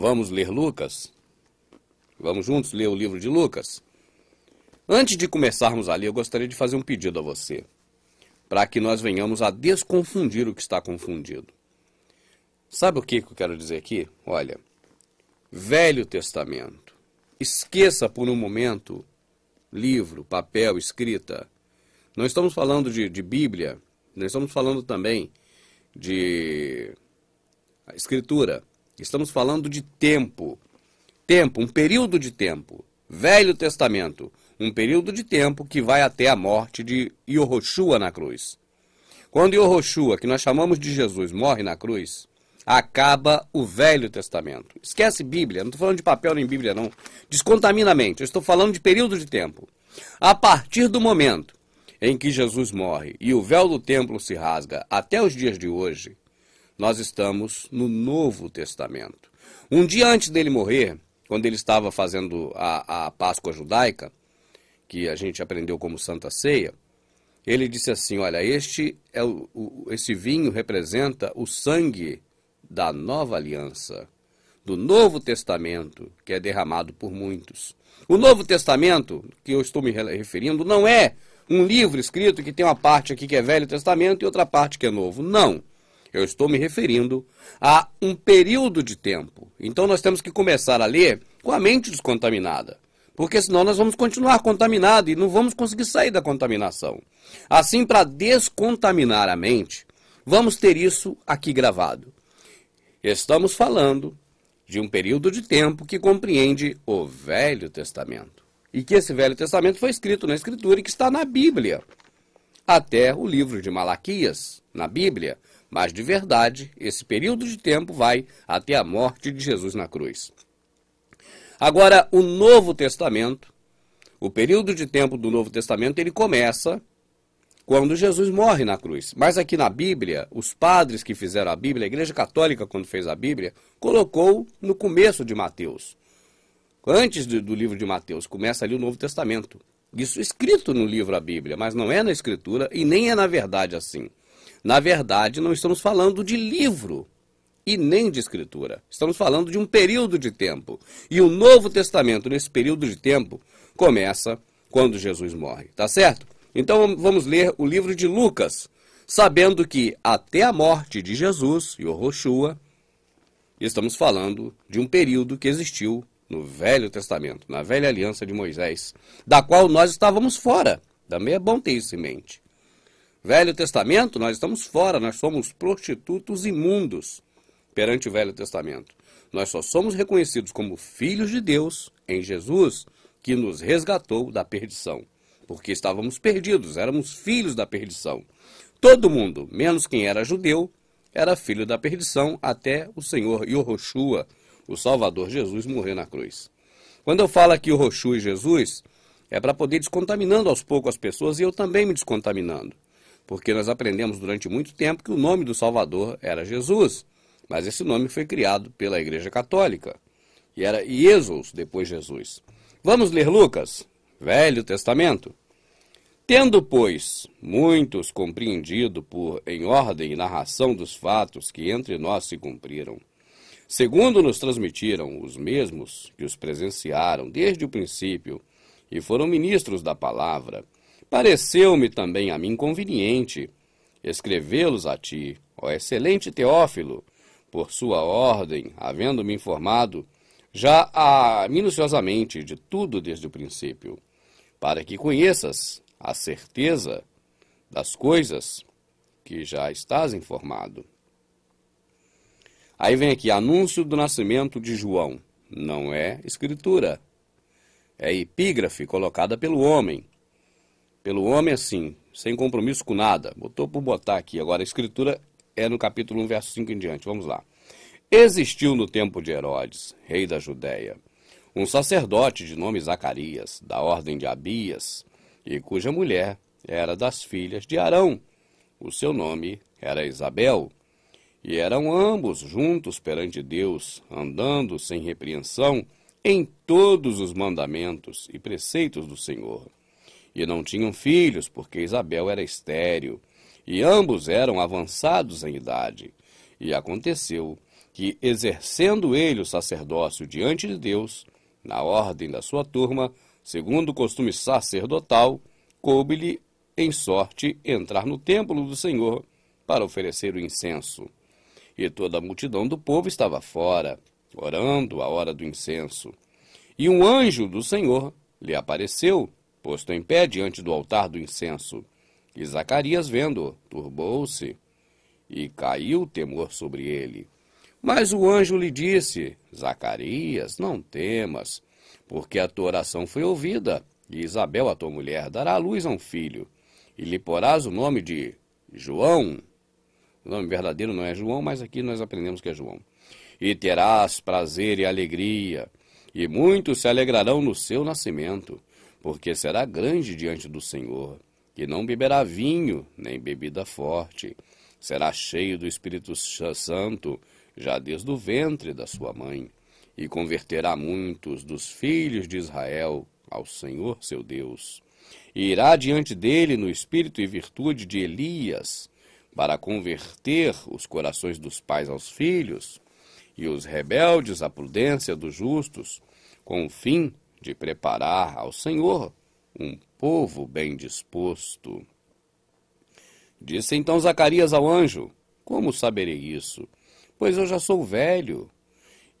Vamos ler Lucas? Vamos juntos ler o livro de Lucas? Antes de começarmos ali, eu gostaria de fazer um pedido a você, para que nós venhamos a desconfundir o que está confundido. Sabe o que eu quero dizer aqui? Olha, Velho Testamento. Esqueça por um momento livro, papel, escrita. Não estamos falando de, de Bíblia, nós estamos falando também de escritura. Estamos falando de tempo. Tempo, um período de tempo. Velho Testamento, um período de tempo que vai até a morte de Yehoshua na cruz. Quando Yehoshua, que nós chamamos de Jesus, morre na cruz, acaba o Velho Testamento. Esquece Bíblia, não estou falando de papel nem Bíblia, não. Descontamina a mente, eu estou falando de período de tempo. A partir do momento em que Jesus morre e o véu do templo se rasga até os dias de hoje, nós estamos no Novo Testamento. Um dia antes dele morrer, quando ele estava fazendo a, a Páscoa judaica, que a gente aprendeu como Santa Ceia, ele disse assim: Olha, este é o, o, esse vinho representa o sangue da nova aliança, do Novo Testamento, que é derramado por muitos. O Novo Testamento, que eu estou me referindo, não é um livro escrito que tem uma parte aqui que é Velho Testamento e outra parte que é Novo. Não. Eu estou me referindo a um período de tempo. Então nós temos que começar a ler com a mente descontaminada. Porque senão nós vamos continuar contaminados e não vamos conseguir sair da contaminação. Assim, para descontaminar a mente, vamos ter isso aqui gravado. Estamos falando de um período de tempo que compreende o Velho Testamento. E que esse Velho Testamento foi escrito na Escritura e que está na Bíblia. Até o livro de Malaquias, na Bíblia, mas de verdade, esse período de tempo vai até a morte de Jesus na cruz. Agora, o Novo Testamento, o período de tempo do Novo Testamento, ele começa quando Jesus morre na cruz. Mas aqui na Bíblia, os padres que fizeram a Bíblia, a Igreja Católica, quando fez a Bíblia, colocou no começo de Mateus. Antes do, livro de Mateus, começa ali o Novo Testamento. Isso escrito no livro a Bíblia, mas não é na Escritura e nem é na verdade assim. Na verdade, não estamos falando de livro e nem de escritura. Estamos falando de um período de tempo. E o Novo Testamento, nesse período de tempo, começa quando Jesus morre, tá certo? Então vamos ler o livro de Lucas, sabendo que até a morte de Jesus e o Roshua, estamos falando de um período que existiu no Velho Testamento, na Velha Aliança de Moisés, da qual nós estávamos fora. Também é bom ter isso em mente. Velho Testamento, nós estamos fora, nós somos prostitutos imundos perante o Velho Testamento. Nós só somos reconhecidos como filhos de Deus em Jesus, que nos resgatou da perdição, porque estávamos perdidos, éramos filhos da perdição. Todo mundo, menos quem era judeu, era filho da perdição até o Senhor Yoroshua, o Salvador Jesus, morrer na cruz. Quando eu falo aqui o e Jesus, é para poder ir descontaminando aos poucos as pessoas e eu também me descontaminando porque nós aprendemos durante muito tempo que o nome do Salvador era Jesus, mas esse nome foi criado pela Igreja Católica e era Jesus depois Jesus. Vamos ler Lucas, Velho Testamento. Tendo, pois, muitos compreendido por em ordem e narração dos fatos que entre nós se cumpriram, segundo nos transmitiram os mesmos que os presenciaram desde o princípio e foram ministros da palavra, Pareceu-me também a mim conveniente escrevê-los a ti, ó excelente Teófilo, por sua ordem, havendo-me informado já a, minuciosamente de tudo desde o princípio, para que conheças a certeza das coisas que já estás informado. Aí vem aqui anúncio do nascimento de João. Não é escritura. É epígrafe colocada pelo homem, pelo homem assim, sem compromisso com nada. Botou por botar aqui. Agora, a escritura é no capítulo 1, verso 5 em diante. Vamos lá. Existiu no tempo de Herodes, rei da Judéia, um sacerdote de nome Zacarias, da ordem de Abias, e cuja mulher era das filhas de Arão. O seu nome era Isabel. E eram ambos juntos perante Deus, andando sem repreensão em todos os mandamentos e preceitos do Senhor e não tinham filhos, porque Isabel era estéril, e ambos eram avançados em idade. E aconteceu que, exercendo ele o sacerdócio diante de Deus, na ordem da sua turma, segundo o costume sacerdotal, coube-lhe em sorte entrar no templo do Senhor para oferecer o incenso. E toda a multidão do povo estava fora, orando à hora do incenso. E um anjo do Senhor lhe apareceu posto em pé diante do altar do incenso. E Zacarias, vendo, turbou-se e caiu temor sobre ele. Mas o anjo lhe disse: Zacarias, não temas, porque a tua oração foi ouvida, e Isabel, a tua mulher, dará à luz a um filho, e lhe porás o nome de João. O nome verdadeiro não é João, mas aqui nós aprendemos que é João. E terás prazer e alegria, e muitos se alegrarão no seu nascimento porque será grande diante do Senhor, que não beberá vinho, nem bebida forte, será cheio do Espírito Santo, já desde o ventre da sua mãe, e converterá muitos dos filhos de Israel ao Senhor seu Deus. E irá diante dele no espírito e virtude de Elias, para converter os corações dos pais aos filhos, e os rebeldes à prudência dos justos, com o fim de preparar ao Senhor um povo bem disposto. Disse então Zacarias ao anjo: Como saberei isso? Pois eu já sou velho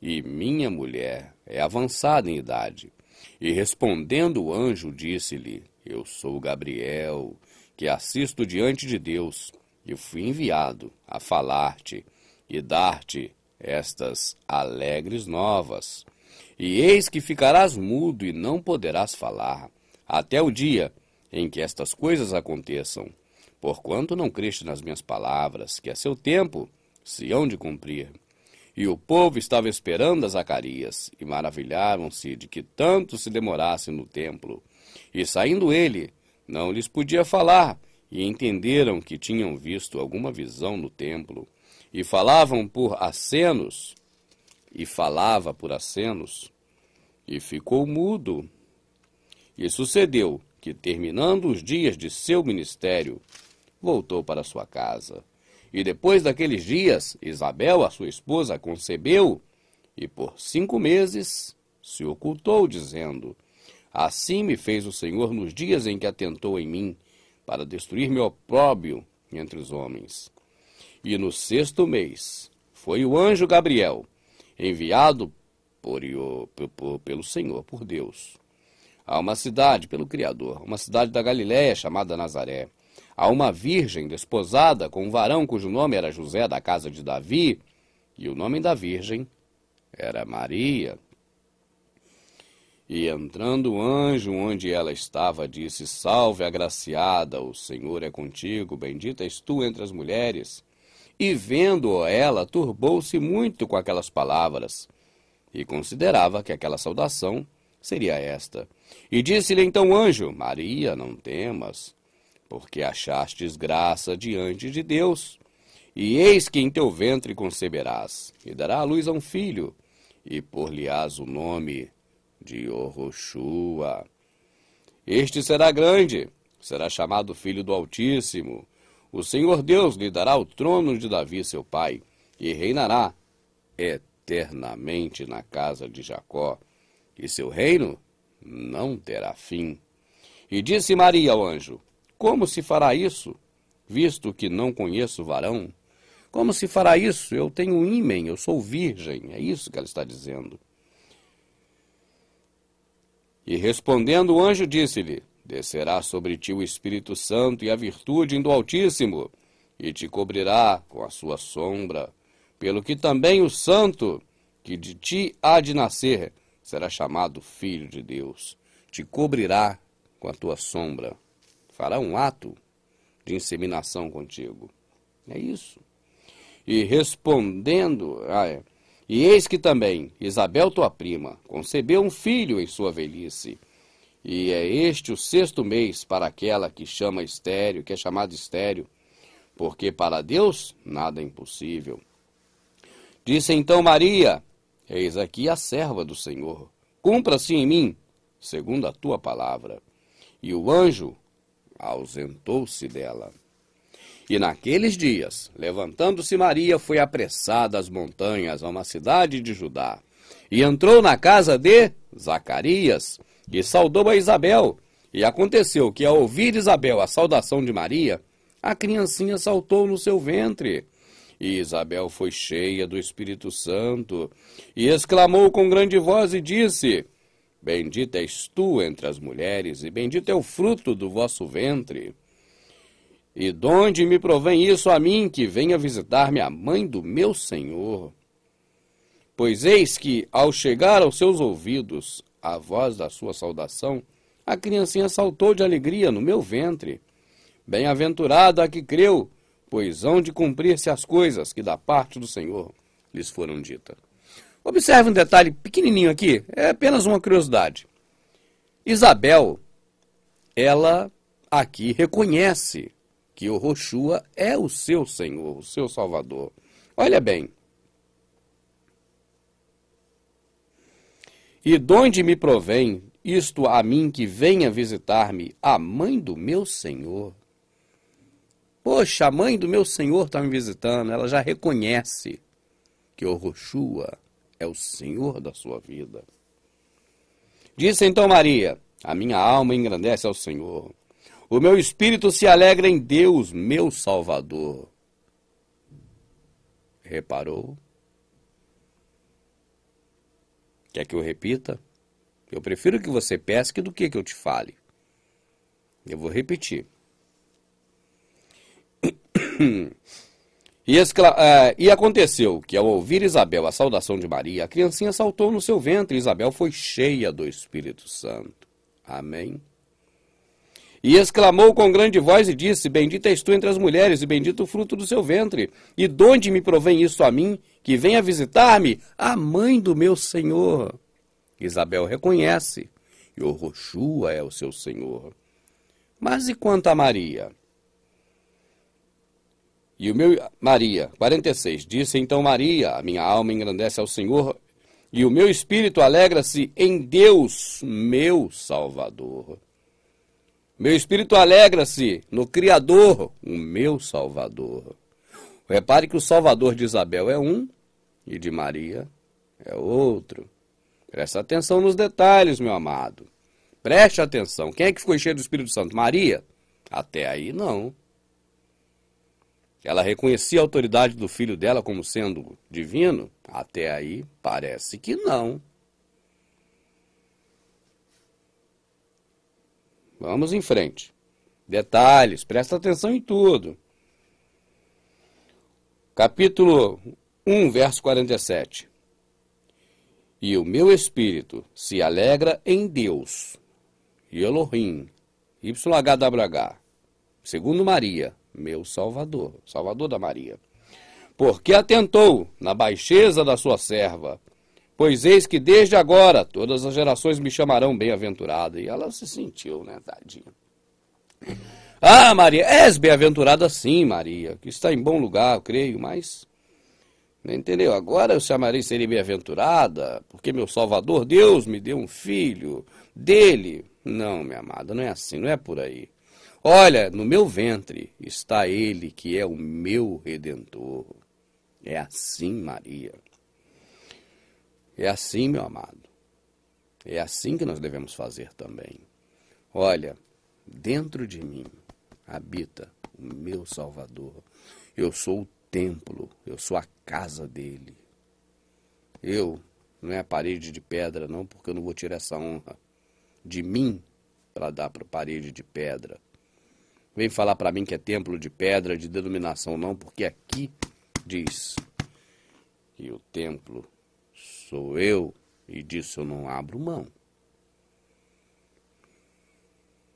e minha mulher é avançada em idade. E respondendo o anjo, disse-lhe: Eu sou Gabriel, que assisto diante de Deus, e fui enviado a falar-te e dar-te estas alegres novas. E eis que ficarás mudo e não poderás falar, até o dia em que estas coisas aconteçam, porquanto não creste nas minhas palavras, que a seu tempo se hão de cumprir. E o povo estava esperando a Zacarias, e maravilhavam-se de que tanto se demorasse no templo. E saindo ele, não lhes podia falar, e entenderam que tinham visto alguma visão no templo, e falavam por acenos e falava por acenos, e ficou mudo. E sucedeu que, terminando os dias de seu ministério, voltou para sua casa. E depois daqueles dias, Isabel, a sua esposa, concebeu, e por cinco meses se ocultou, dizendo: Assim me fez o Senhor nos dias em que atentou em mim, para destruir meu opróbio entre os homens. E no sexto mês foi o anjo Gabriel enviado por, por, pelo Senhor, por Deus. Há uma cidade, pelo Criador, uma cidade da Galiléia chamada Nazaré. Há uma virgem desposada com um varão cujo nome era José da casa de Davi, e o nome da virgem era Maria. E entrando o anjo onde ela estava, disse: Salve, agraciada, o Senhor é contigo, bendita és tu entre as mulheres, e vendo-o ela, turbou-se muito com aquelas palavras, e considerava que aquela saudação seria esta. E disse-lhe então o anjo: Maria, não temas, porque achastes graça diante de Deus. E eis que em teu ventre conceberás, e dará a luz a um filho, e por-lhe-ás o nome de Orochua. Este será grande, será chamado Filho do Altíssimo o Senhor Deus lhe dará o trono de Davi, seu pai, e reinará eternamente na casa de Jacó, e seu reino não terá fim. E disse Maria ao anjo: Como se fará isso, visto que não conheço varão? Como se fará isso? Eu tenho ímem, eu sou virgem. É isso que ela está dizendo. E respondendo o anjo disse-lhe: Descerá sobre ti o Espírito Santo e a virtude do Altíssimo, e te cobrirá com a sua sombra. Pelo que também o Santo, que de ti há de nascer, será chamado Filho de Deus. Te cobrirá com a tua sombra. Fará um ato de inseminação contigo. É isso. E respondendo. Ah, é. E eis que também Isabel, tua prima, concebeu um filho em sua velhice. E é este o sexto mês para aquela que chama estéreo, que é chamada estéreo, porque para Deus nada é impossível. Disse então Maria: Eis aqui a serva do Senhor, cumpra-se em mim, segundo a tua palavra. E o anjo ausentou-se dela. E naqueles dias, levantando-se Maria, foi apressada às montanhas, a uma cidade de Judá, e entrou na casa de Zacarias e saudou a Isabel. E aconteceu que, ao ouvir Isabel a saudação de Maria, a criancinha saltou no seu ventre. E Isabel foi cheia do Espírito Santo e exclamou com grande voz e disse: Bendita és tu entre as mulheres, e bendito é o fruto do vosso ventre. E de onde me provém isso a mim que venha visitar-me a mãe do meu Senhor? Pois eis que, ao chegar aos seus ouvidos à voz da sua saudação, a criancinha saltou de alegria no meu ventre. Bem-aventurada a que creu, pois hão de cumprir-se as coisas que da parte do Senhor lhes foram ditas. Observe um detalhe pequenininho aqui, é apenas uma curiosidade. Isabel, ela aqui reconhece que o Roshua é o seu Senhor, o seu Salvador. Olha bem, E de onde me provém isto a mim que venha visitar-me a mãe do meu Senhor? Poxa, a mãe do meu Senhor está me visitando, ela já reconhece que o Roshua é o Senhor da sua vida. Disse então Maria: A minha alma engrandece ao Senhor. O meu espírito se alegra em Deus, meu Salvador. Reparou? Quer que eu repita? Eu prefiro que você pesque do que que eu te fale. Eu vou repetir. E, é, e, aconteceu que, ao ouvir Isabel a saudação de Maria, a criancinha saltou no seu ventre e Isabel foi cheia do Espírito Santo. Amém? E exclamou com grande voz e disse: Bendita és tu entre as mulheres, e bendito o fruto do seu ventre. E de onde me provém isso a mim, que venha visitar-me a mãe do meu senhor? Isabel reconhece, e Orochua é o seu senhor. Mas e quanto a Maria? E o meu Maria, 46, disse então Maria: A minha alma engrandece ao Senhor, e o meu espírito alegra-se em Deus, meu Salvador meu espírito alegra-se no Criador, o meu Salvador. Repare que o Salvador de Isabel é um e de Maria é outro. Presta atenção nos detalhes, meu amado. Preste atenção. Quem é que ficou cheio do Espírito Santo? Maria? Até aí não. Ela reconhecia a autoridade do filho dela como sendo divino? Até aí parece que não. Vamos em frente. Detalhes, presta atenção em tudo. Capítulo 1, verso 47. E o meu espírito se alegra em Deus, Elohim, YHWH, segundo Maria, meu Salvador, Salvador da Maria. Porque atentou na baixeza da sua serva, Pois eis que desde agora todas as gerações me chamarão bem-aventurada. E ela se sentiu, né, tadinha. Ah, Maria, és bem-aventurada sim, Maria, que está em bom lugar, eu creio, mas. Né, entendeu? Agora eu chamarei, serei bem-aventurada, porque meu Salvador, Deus, me deu um filho dele. Não, minha amada, não é assim, não é por aí. Olha, no meu ventre está ele que é o meu redentor. É assim, Maria. É assim, meu amado. É assim que nós devemos fazer também. Olha, dentro de mim habita o meu Salvador. Eu sou o templo, eu sou a casa dele. Eu não é a parede de pedra, não, porque eu não vou tirar essa honra de mim para dar para a parede de pedra. Vem falar para mim que é templo de pedra, de denominação, não, porque aqui diz que o templo sou eu, e disso eu não abro mão.